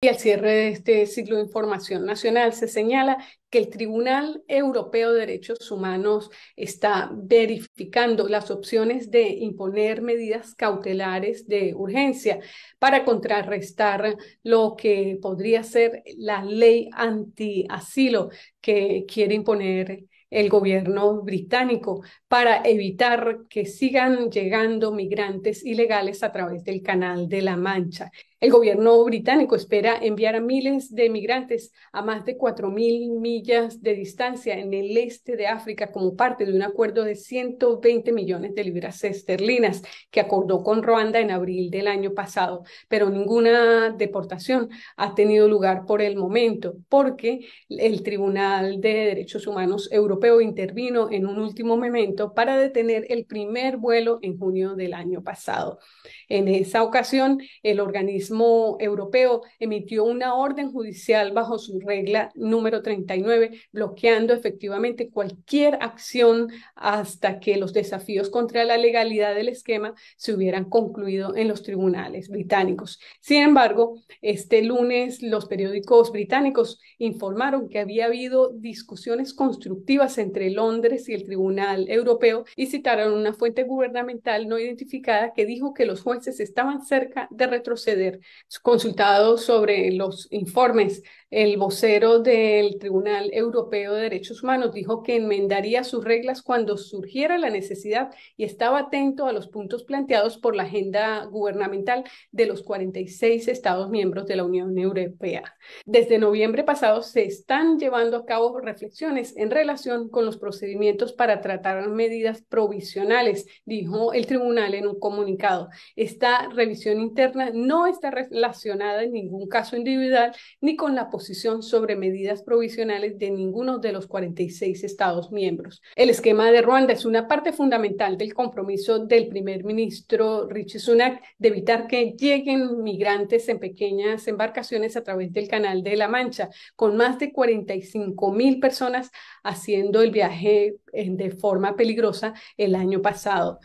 Y al cierre de este ciclo de información nacional se señala que el Tribunal Europeo de Derechos Humanos está verificando las opciones de imponer medidas cautelares de urgencia para contrarrestar lo que podría ser la ley antiasilo que quiere imponer el gobierno británico para evitar que sigan llegando migrantes ilegales a través del Canal de la Mancha. El gobierno británico espera enviar a miles de migrantes a más de 4.000 millas de distancia en el este de África como parte de un acuerdo de 120 millones de libras esterlinas que acordó con Ruanda en abril del año pasado. Pero ninguna deportación ha tenido lugar por el momento porque el Tribunal de Derechos Humanos Europeo intervino en un último momento para detener el primer vuelo en junio del año pasado. En esa ocasión, el organismo europeo emitió una orden judicial bajo su regla número 39, bloqueando efectivamente cualquier acción hasta que los desafíos contra la legalidad del esquema se hubieran concluido en los tribunales británicos. Sin embargo, este lunes los periódicos británicos informaron que había habido discusiones constructivas entre Londres y el Tribunal Europeo y citaron una fuente gubernamental no identificada que dijo que los jueces estaban cerca de retroceder consultado sobre los informes el vocero del Tribunal Europeo de Derechos Humanos dijo que enmendaría sus reglas cuando surgiera la necesidad y estaba atento a los puntos planteados por la agenda gubernamental de los 46 Estados miembros de la Unión Europea. Desde noviembre pasado se están llevando a cabo reflexiones en relación con los procedimientos para tratar medidas provisionales, dijo el tribunal en un comunicado. Esta revisión interna no está relacionada en ningún caso individual ni con la sobre medidas provisionales de ninguno de los 46 Estados miembros. El esquema de Ruanda es una parte fundamental del compromiso del primer ministro Richie Sunak de evitar que lleguen migrantes en pequeñas embarcaciones a través del Canal de la Mancha, con más de 45 mil personas haciendo el viaje eh, de forma peligrosa el año pasado.